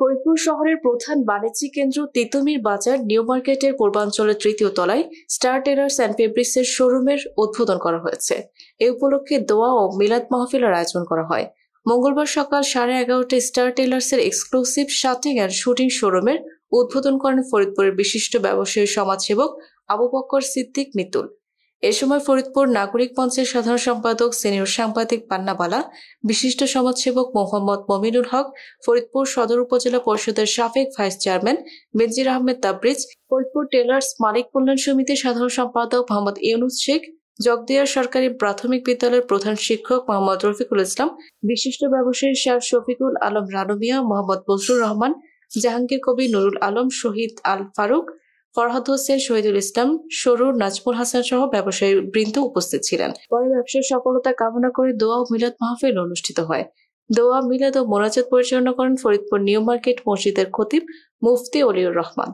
ফরিদপুর শহরের প্রধান বাণিজ্যিক কেন্দ্র তেতুমির বাজার নিউ মার্কেটের পূর্বাঞ্চলের তৃতীয় তলায় স্টার টেলার্স অ্যান্ড এর শোরুমের উদ্বোধন করা হয়েছে এ উপলক্ষে দোয়া ও মিলাদ মাহফিলের আয়োজন করা হয় মঙ্গলবার সকাল সাড়ে এগারোটায় স্টার এর এক্সক্লুসিভ শাটিং অ্যান্ড শুটিং শোরুমের উদ্বোধন করেন ফরিদপুরের বিশিষ্ট ব্যবসায়ী সমাজসেবক আবু বক্কর সিদ্দিক মিতুল এ সময় ফরিদপুর নাগরিক মঞ্চের সাধারণ সম্পাদক সিনিয়র সাংবাদিক পান্নাবালা বিশিষ্ট সমাজসেবক মোহাম্মদ মমিনুল হক ফরিদপুর সদর উপজেলা পরিষদের সাবেক vice chairman Benazir Ahmed Tabriz Faridpur tailors মালিক কল্যাণ সমিতির সাধারণ সম্পাদক মোহাম্মদ ইউনুস শেখ জগদিয়ার সরকারি প্রাথমিক বিদ্যালয়ের প্রধান শিক্ষক মোহাম্মদ রফিকুল ইসলাম বিশিষ্ট ব্যবসায়ী শাহ শফিকুল আলম রানুমিয়া মোহাম্মদ বসরুর রহমান জাহাঙ্গীর কবি নুরুল আলম শহীদ আল ফারুক ফরহাদ হোসেন শহীদুল ইসলাম সরুর নাজমুল হাসান সহ ব্যবসায়ী বৃন্দ উপস্থিত ছিলেন পরে ব্যবসার সফলতা কামনা করে দোয়া ও মিলাদ মাহফিল অনুষ্ঠিত হয় দোয়া মিলাদ ও মোনাজাত পরিচালনা করেন ফরিদপুর নিউ মার্কেট মসজিদের খতিব মুফতি অলিউর রহমান